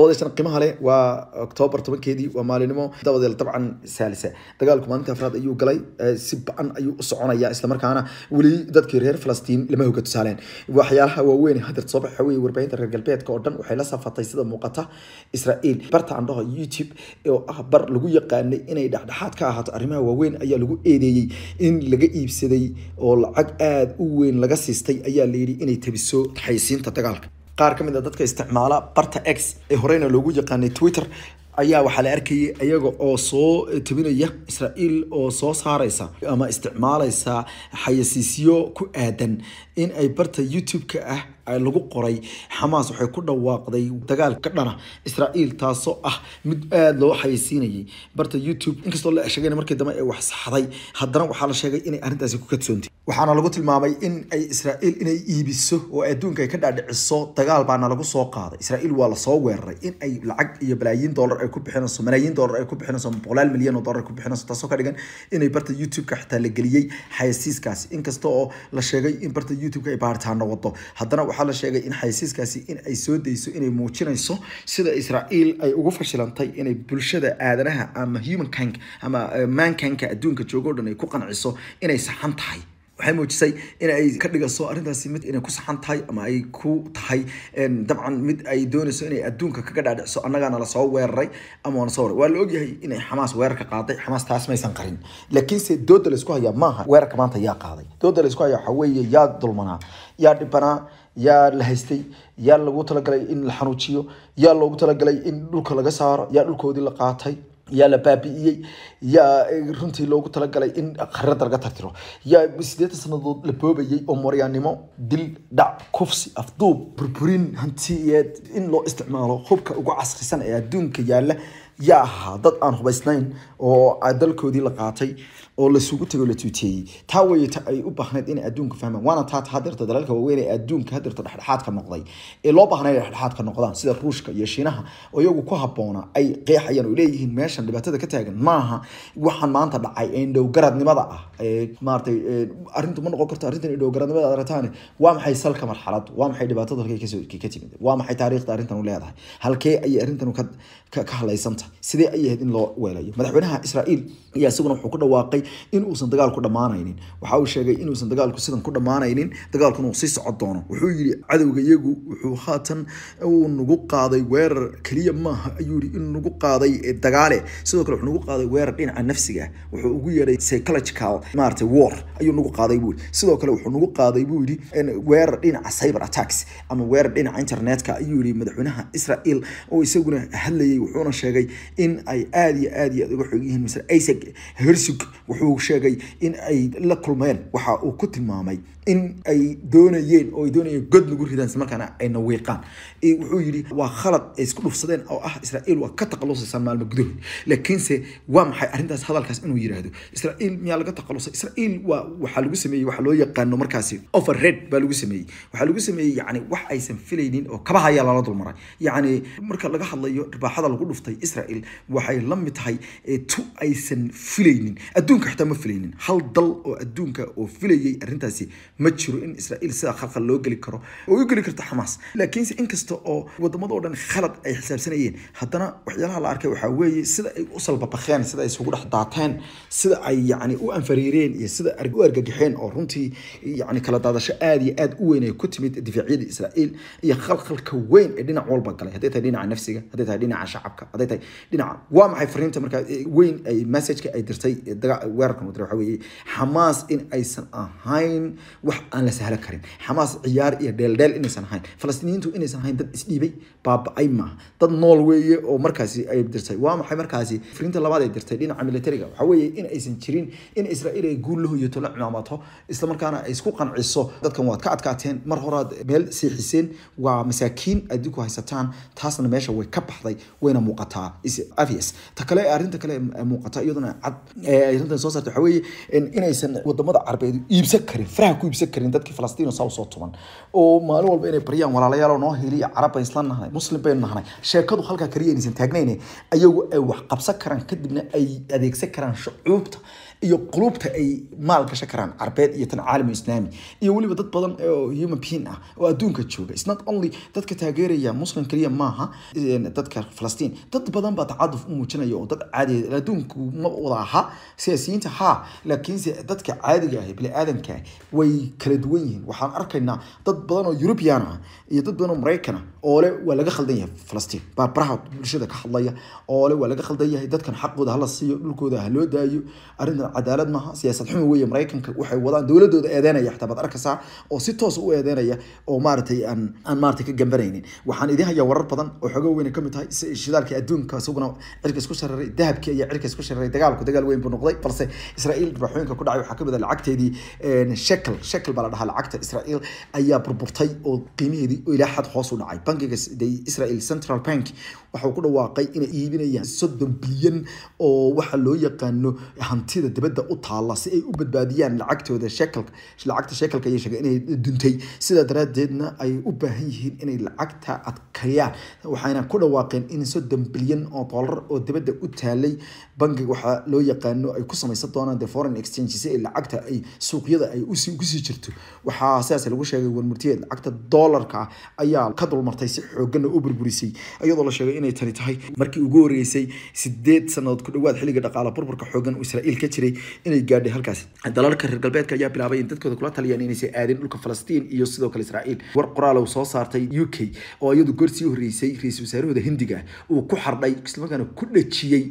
dabadaysana qiimaha leh waa octoobar tobankeedii waa maalinimo dabadeel dabcan saalisa dagaalku maalinta afraad ayuu galay eh, si ba-an ayuu u soconaya islamarkaana weli dadkii reer falastiin lama hoga tusaaleen waxyaalaha waaweyn hadeer soo baxa wey warbaahinta reer galbeedka oo dhan waxay la safatay sida muuqata israel bartaan dhaho youtube oo ah bar lagu yaqaanay inay dhexdhexaad ka ahaato arrimaha waaweyn ayaa lagu eedeeyey in laga iibsaday oo lacag aada u weyn laga siistay ayaa layidhi inay tabiso xaysiinta dagaalka qaar ka mid a ah dadka isticmaala barta x ee horeyna loogu yaqaanay twitter ayaa waxaa la arkayay iyaga oo soo tabinaya israa'iil oo soo saaraysa ama isticmaalaysa xayasiisyo ku aadan in ay barta youtube-ka ah ay lagu qoray xamaas waxay ku dhawaaqday dagaal ka dhana israa'iil taasoo ah mid aada loo xayeysiinayay barta youtube inkastoo la sheegay markii dambe ay wax saxday haddana waxaa la sheegay inay arrintaasi ku kadsoontay waxaana lagu tilmaamay in ay israa'iil inay iibiso oo adduunka ay ka dhaadhiciso dagaal baana lagu soo qaaday israa'iil waa lasoo weeraray in ay lacag iyo balaayiin doolar ay ku bixinayso malaayiin doolar ay ku bixinayso boqolaal milyan oo doolar ay ku bixinayso taasoo ka dhigan inay barta youtube-ka xitaa la geliyey xayeysiiskaasi inkasta oo la sheegay in barta youtube youtube ay baaritaano wado haddana waxaa la sheegay in xaysiiskaasi in ay soo dayso inay muujinayso sida israael ay ugu fashilantay inay bulshada aadanaha ama human humankank ama eh, maankanka adduunka joogo dhan ay ku qanciso inay saxan tahay waxay muujisay in ay ka dhigayso arrintaasi mid inay ku saxan tahay ama ay ku tahay dabcan mid ay doonayso inay adduunka kaga dhaadhicso annagaana lasoo weeraray ama waana soo waray waa la ogyahay inay xamaas weerarka qaaday xamaas taas maysan qarin laakiinse dooda laysku hayaa maaha weerarka maanta yaa qaaday dooda laysku hayaa waxaa weeye yaa dulmanaa yaa dhibanaa yaa la haystay yaa lagu talagalay in la xanuujiyo yaa loogu talagalay in dhulka laga saaro yaa dhulkoodii la qaatay yaa la baabi'iyey yaa eh, runtii loogu talagalay in qarada laga tartiro yaa sideetan sannadood la boobayey oo maryaanimo dil dhac kufsi afduub burburin hantiyeed in loo isticmaalo hubka ugu casrisan ee adduunka yaala yaa ahaa dad aan hubaysnayn oo dalkoodii la qaatay oo lasugu tago la tuuteeyey taa weyta ay u baahnayd inay adduunka fahmaan waana taa hadeerta dalalka waaweyn ee adduunka hadeerta dhexdhexaadka noqday ee loo baahnay dhexdhexaadka noqdaan sida ruushka iyo shiinaha oo iyagu ku haboona ay qeexayaan oo leeyihiin meeshan dhibaatada ka taagan maaha waxaan maanta dhacay ee indhowgaradnimada ah ee maaratay arrintu ma noqon karto arrintan indhowgaradnimada aad waa maxay salka marxaladu waa maxay dhibaatada halkay ka timid waa maxay taariikhda arrintan u leedahay halkee ayay arrintan ka halaysan tahay sidee ay ahayd in loo weelayo madaxweynaha israa'iil ayaa isaguna wuxuu ku dhawaaqay in dagaalku dhammaanaynin waxa uu sheegay inuusan dagaalku sidan ku dhammaanaynin dagaalkuna sii socon doono wuxuu yidhi cadowga iyagu wuxuu haatan uu nagu qaaday weerar keliya maaha ayuu yidhi in nagu qaaday eh, dagaale sidoo kale wuxuu nagu qaaday weerar dhinaca nafsiga wuxuu ugu yeedhay psychological maaragtay war ayuu nagu qaaday buu yidhi sidoo kale wuxuu nagu qaaday buu yidhi eh, weerar dhinaca cyber attacks ama weerar dhinaca internetka ayuu yidhi madaxweynaha israa'iil oo isaguna hadlayay wuxuuna sheegay in ay aad iyo aad iyo aad uga xog yihiin mr isaac hersug wuxuu sheegay in ay la kulmeen waxa uu ku tilmaamay in ay doonayeen oo ay doonayeen god lagu ridaan islamarkaana ayna wiiqaan wuxuu yidhi waa khalad ay isku dhufsadeen oo ah israa'iil waa ka taqalusaysaa maalmo gudahood laakiinse waa maxay arrintaas hadalkaas inuu yidhaahdo israa'iil miyaa laga taqalusay israa'iil waa waxaa lagu sameeyey waxaa loo yaqaano markaasi offer red baa lagu sameeyey waxaa lagu sameeyey yacni wax aysan filaynin oo kabaha ayaa lala dulmaray yacni marka laga hadlayo dhibaaxada lagu dhuftay israa'iil israail waxay la mid tahay tu aysan filaynin adduunka xitaa ma filaynin hal dal oo adduunka oo filayay arrintaasi ma jiro in israail sidaa khalkhal loo geli karo oo u geli karto xamaas laakiinse inkasta oo wadamadao dhan khalad ay xisaabsanayeen haddana waxyaalaha la arkay waxaa weeye sida ay u salbabakeen sida ay isugu dhex daateen sida ay yacni u anfariireen iyo sida u argagaxeen oo runtii yacni kala daadasho aada iyo aada u weyn ay ku timid difaacyada israa'iil iyo khalkhalka weyn ee dhinac walba galay hadday tahay dhinaca nafsiga hadday tahay dhinaca shacabka hadday tahay dhinaca waa maxay fariinta markaa eh, weyn ay messageka ay dirtay eh, weerarkan uu diray weeye xamaas in aysan ahayn wax aan la sahlo karin xamaas ciyaar iyo dheeldheel inaysan ahayn falastiiniyiintu inaysan ahayn dad isdhiibay baaba-ay maaha dad nool weeye oo markaasi ay dirtay waa maxay markaasi fariinta labaad ay dirtay dhinaca militariga waxa weeye in aysan jirin in israa'iil ay guul la hoyato la cumaamato islamarkaana ay isku qanciso dadkan waad ka adkaateen mar horaad meel seexiseen waa masaakiin adinku haysataan taasna meesha way ka baxday wayna muuqataa obvious ta kale muuqata iyaduna cad ay soo saartay waxa weeye inaysan wadamada carabeed iibsan karin faraha ku iibsan karin dadkii falastiino saa soo tuban oo maalin walba inay baryaan walaalayaal noo heliya carab baan isla nahay muslim baynu nahnay sheekadu halkaa kaliya inaysan taagnayn ayagu ay wax qabsan karaan kadibna ay adeegsan karaan shucuubta iyo qulubta ay maal gasha karaan carbeed iyo tan caalam islaami iyo weliba dad badan oo human being ah oo adduunka jooga it's only dadka taageeraya muslim kaliya maaha dadka falastiin dad badan badan baa tacaduf u muujinaya oo dad caadi adduunku ma wada aha siyaasiyiinta ha laakiinse dadka caadiga ah bini aadanka ah way kala duwan yihiin waxaan arkaynaa dad badan oo yurubiyan ah iyo dad badan oo maraykan ah oole waa laga khaldan yahay falastiin baarbaraha bulshada ka hadlaya oole waa laga khaldan yahay dadkan xaqooda hala siiyo dhulkooda haloo daayo arrintan cadaalad maaha siyaasad xuma weeye maraykanka waxay wadaan dowladooda eedeynaya xataa arkaysaa oo si toos u eedeynaya oo maaragtay aan aan maaragtay ka gambanaynin waxaan idiin hayaa warar badan oo xogo weyna kamid tahay shidaalkii adduunka isaguna cirka isku shareeray dahabkii ayaa cirka isku shareeray dagaalku dagaal weyn buu noqday balse israa'iil dhibaaxooyinka ku dhacay waxaa kamid ah lacagteedii shekel shekel baa la dhahaa lacagta israa'iil ayaa burburtay oo qiimaheedii ilaa xad hoos u dhacay bangiga israel central bank waxau ku dhawaaqay inay iibinayaan soddon bilyan oo waxa loo yaqaano hantida dibadda u taala si ay u badbaadiyaan lacagtooda shekalka lacagta shekalka ayay sheegeen inay duntay sidaa daraaddeedna ay u baahan yihiin inay lacagta adkeeyaan waxayna ku dhawaaqeen in soddon bilyan oo dollar oo dibadda u taalay bangiga waxaa loo yaqaano ay ku samaysan doonaan the foreign exchange si ay lacagta ay suuqyada ay kusii jirto waxaa sidaas lagu sheegay warmurtiyeed lacagta doolarka ah ayaa ka dulmartay si xooggan u burburisay iyadoo la sheegay inay inay tani tahay markii ugu horeysay sideed sanadood ku dhawaad xilliga dhaqaala burburka xoogan uu israa'iil ka jiray inay gaadhay halkaasi dalalka reer galbeedka ayaa bilaabay in dadkooda kula taliyaan inaysan aadin dhulka falastiin iyo sidoo kale israa'iil war qoraal uu soo saartay u k oo iyadu gorsii horeysay ra-iisul wasaarahooda hindiga uu ku xardhay islamarkaana ku dhajiyey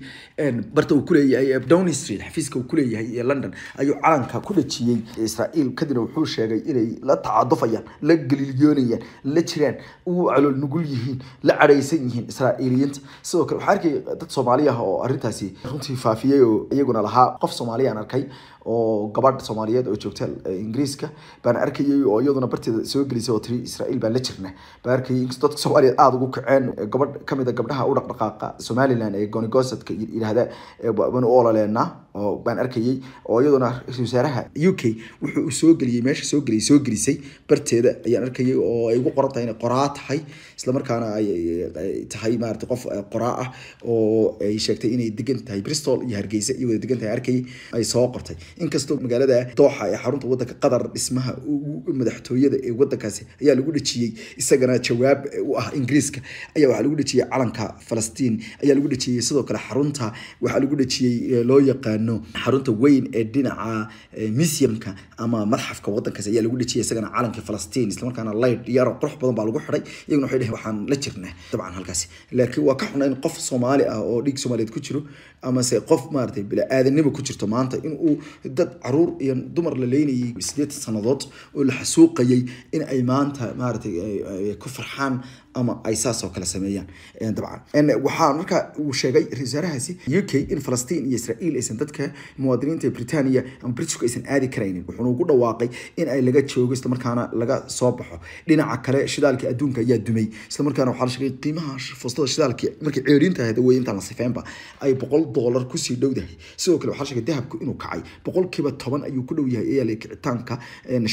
barta uu kuleeyahay downing street xafiiska uu kuleeyahay ee london ayuu calanka ku dhajiyey israa'iil kadibna wuxuu sheegay inay la tacadufayaan la galiilyoonayaan la jiraan u calool nugul yihiin la cadhaysan yihiin israa'iiliyiinta sidoo kale waxaa arkay dad soomaali ah oo arrintaasi runtii faafiyey oo iyaguna lahaa qof soomaali arkay oo gabadh soomaaliyeed oo joogta ingiriiska baan arkayay oo iyaduna barteeda soo gelisay oo tiri israail baan la jirna baan arkayay dadka soomaaliyeed aada ugu kaceen gabadh kamid a gabdhaha u dhaqdhaqaaqa somaliland ee gonigosadka yidhaahda baan u ololeenaa oo baan arkayay oo iyaduna ra-iisul wasaaraha u k wuxuu soo geliyey meesha soo geliyay soo gelisay barteeda ayaan arkayay oo ay ugu qoran tahay inay qoraa tahay islamarkaana ay tahay maarata qof eh, qoraa ah oo ay sheegtay inay degan tahay bristol iyo hargeysa iyo wada degan tahay arkayay ay soo qortay inkastoo magaalada dooxa ee xarunta wadanka qatar dhismaha madaxtooyada ee wadankaasi ayaa lagu dhejiyey isagana jawaab u ah ingiriiska ayaa waxaa lagu dhejiyey calanka falastiin ayaa lagu dhejiyey sidoo kale xarunta waxaa lagu dhejiyey loo yaqaano xarunta weyn ee dhinaca museumka ama madxafka wadankaasi ayaa lagu dhejiyey isagana calanka falastiin islamarkaana light yaro qurux badan baa lagu xiday iyaguna waxay dheheen waxaan la jirnaa dabcan halkaasi laakiin waa ka xunaa in qof soomaali ah oo dhiig soomaaliyeed ku jiro amase qof maaragtay bili ku jirto maanta in dad caruur iyo dumar la leynayay sideetan sanadood oo la xasuuqayay in ay maanta maaragtay ku farxaan ama ay saasoo kale sameeyaan dabcan waxaa markaa uu sheegay ra-isul wasaarahaasi in falastiin iyo israail aysan dadka muwaadiniinta britania ama britishku aysan aadi karaynin wuxuuna ugu dhawaaqay in ay laga joogo islamarkaana laga soo baxo dhinaca kale shidaalka adduunka ayaa dumay islamarkaana waxaa la sheegay qiimaha fuustada shidaalka markay ceeriintahay wey intaan la sifeenba ay boqol doolar kusii dhowdahay sidoo kale waxaa la sheegay dahabku inuu kacay boqolkiiba toban ayuu ku dhow yahay eyaala kicitaanka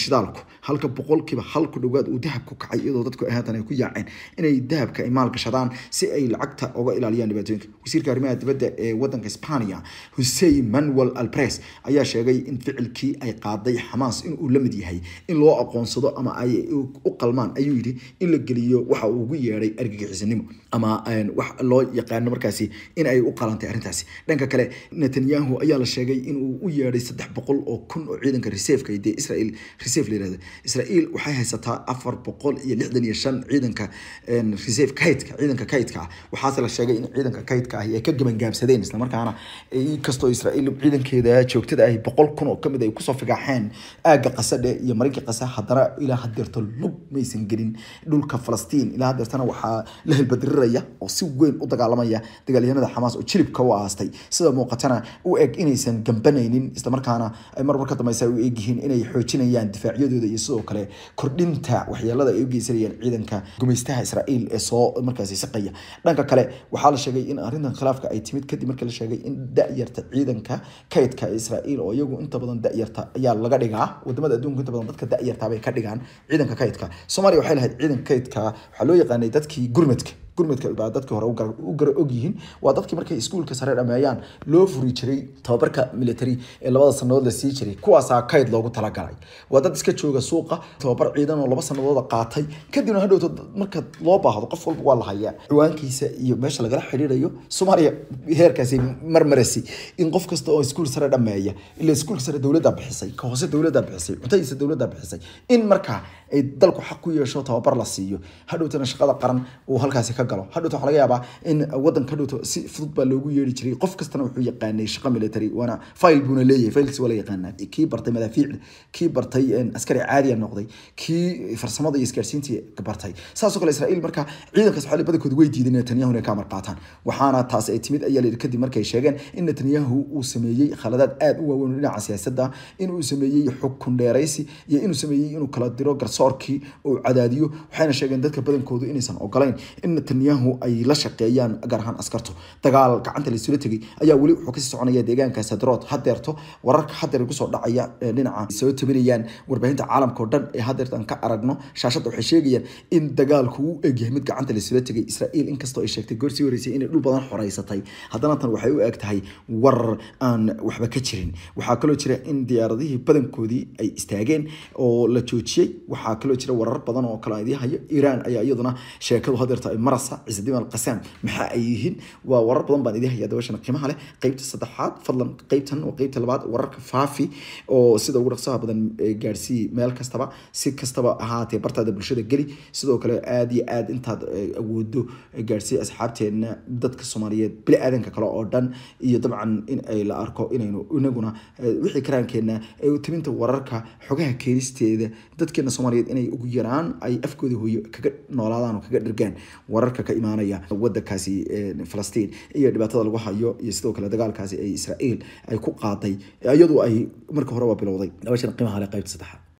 shidaalku halka boqolkiiba hal ku dhowaad uu dahab kacay iyadoo dadku haatan ay ku yaaceen inay dahabka ay maalgashadaan si ay lacagta uga ilaaliyaan dhibaatooyinka wasiirka arrimaha dibadda ee wadanka hispania husey manuel alpres ayaa sheegay in ficilkii ay qaaday xamaas inuu la mid yahay in loo aqoonsado ama ay u qalmaan ayuu yidhi in la geliyo waxa uu ugu yeedhay argagixisanimo ama wax loo yaqaano markaasi in ay u qalantay arrintaasi dhanka kale netanyahu ayaa la sheegay inuu u yeedhay saddex boqol oo kun oo ciidanka reseefka dee israel reseef la yirahda israel waxay haysataa afar boqol iyo lixdan iyo shan ciidanka reserve kaydka ciidanka kaydka ah waxaase la sheegay in ciidanka kaydka ah ay ka gabangaabsadeen islamarkaana inkastoo israael ciidankeeda joogtada ah boqol kun oo kamid ay kusoo figaaxeen aaga qasadhe iyo marinka qasa haddana ilaa hadeerta lug maysan gelin dhulka falastiin ilaa hadeertana waxaa la helbadiriraya oo si weyn u dagaalamaya dagaalyahanada xamaas oo jilibka u aastay sida muuqatana u eg inaysan gambanaynin islamarkaana ay marmar dambeysa u egyihiin inay xoojinayaan difaacyadooda iyo sidoo kale kordhinta waxyeelada ay u geysanayaan ciidanka gumaystaha israail ee soo markaasi saqaya dhanka kale waxaa la sheegay in arintan khilaafka ay timid kadib markii la sheegay in da-yarta ciidanka kaydka israail oo iyagu inta badan dayarta ayaa laga dhigaa wadamada adduunka inta badan dadka dayartabay ka dhigaan ciidanka kaydka soomaaliya waxay lahayd ciidanka kaydka waxaa loo yaqaanay dadkii gurmadka gurmadka ulbaa dadka hore u gara ogyihiin waa dadki markay iskuulka sare dhameeyaan loo furi jiray tababarka military ee labada sanadood la sii jiray kuwaasaa kayd loogu talagalay waa dad iska jooga suuqa tababar ciidan oo laba sanadooda qaatay kadibna hadhowto marka loo baahdo qof walba waa la ciwaankiisa iyo meesha lagala xiriirayo soomaaliya heerkaasi marmarasi in qof kasta oo iskuul sare dhameeya ila iskuulka sare dowladda bixisay ka hoose dowladda bixisay cuntadiisa dowladda bixisay in markaa ay dalku xaq ku yeesho tababar la siiyo hadhowtana shaqada qaran uu halkaasi ka galo hadhowta waxa laga yaabaa in waddan ka dhowto si fudud baa loogu yeeri jiray qof kastana wuxuu yaqaanay shaqa military waana file buuna leeyahay filekiisa waa la yaqaanaa kii bartay madaafiicda kii bartay askari caadiya noqday kii farsamada iyo isgaarsiintii bartay saasoo kale israa'iil marka ciidanka soomaaliya badankooda way diideen netanyahuna ay ka amar qaataan waxaana taas ay timid ayaa layidhi kadib markay sheegeen in netanyahu uu sameeyey khaladaad aada u waaweyn dhinaca siyaasadda in sameeyey xukun dheeraysi iyo inuu sameeyey inuu kala diro garsoor garsoorkii uu cadaadiyo waxayna sheegeen dadka badankoodu inaysan ogolayn in netanyahu ay la shaqeeyaan gaar ahaan askartu dagaal gacanta laisula tegay ayaa weli wuxuu kasii soconaya deegaanka sadrood hadeerto wararka hadeer kusoo dhacaya dhinaca soo tabinayaan warbaahinta caalamka oo dhan ee hadeerta aan ka aragno shaashadda waxay sheegayaan in dagaalku uu egyahay mid gacanta laisula tegay israa'iil inkastoo ay sheegtay goorsii horeysay inay dhul badan xoreysatay haddana tan waxay u eg tahay warar aan waxba ka jirin waxaa kaloo jira in diyaaradihii badankoodii ay istaageen oo la joojiyey waxaa kaloo jira warar badan oo kale idii hayo iiraan ayaa iyaduna sheekadu hadeerta ay maraysa cisdimal qasaan ay yihiin waa warar badan baan idii haya dabashana qiimaha leh qaybta saddexaad fadlan qaybtan waa qaybta labaad wararka faafi oo sida ugu dhaqsaha badan gaadhsiiye meel kastaba si kastaba ahaatee bartaada bulshada geli sidoo kale aad iyo aad intaad e, awoodo e, gaadhsiiye asxaabteena dadka soomaaliyeed bili aadanka kale oo dhan iyo dabcan in ay la arko inaynu inaguna e, wixii karaankeenna timinta wararka xogaha keenisteeda dadkeena soomaaliya soomaaliyeed inay ugu yaraan ay afkooda hooyo kaga noolaadaan oo kaga dhargaan wararka ka imaanaya wadankaasi eh, falastiin iyo dhibaatada lagu hayo iyo sidoo kale dagaalkaasi ee israael ay ku qaaday iyadu eh, ay marka horeba bilowday qiimaha qaybta saddexaad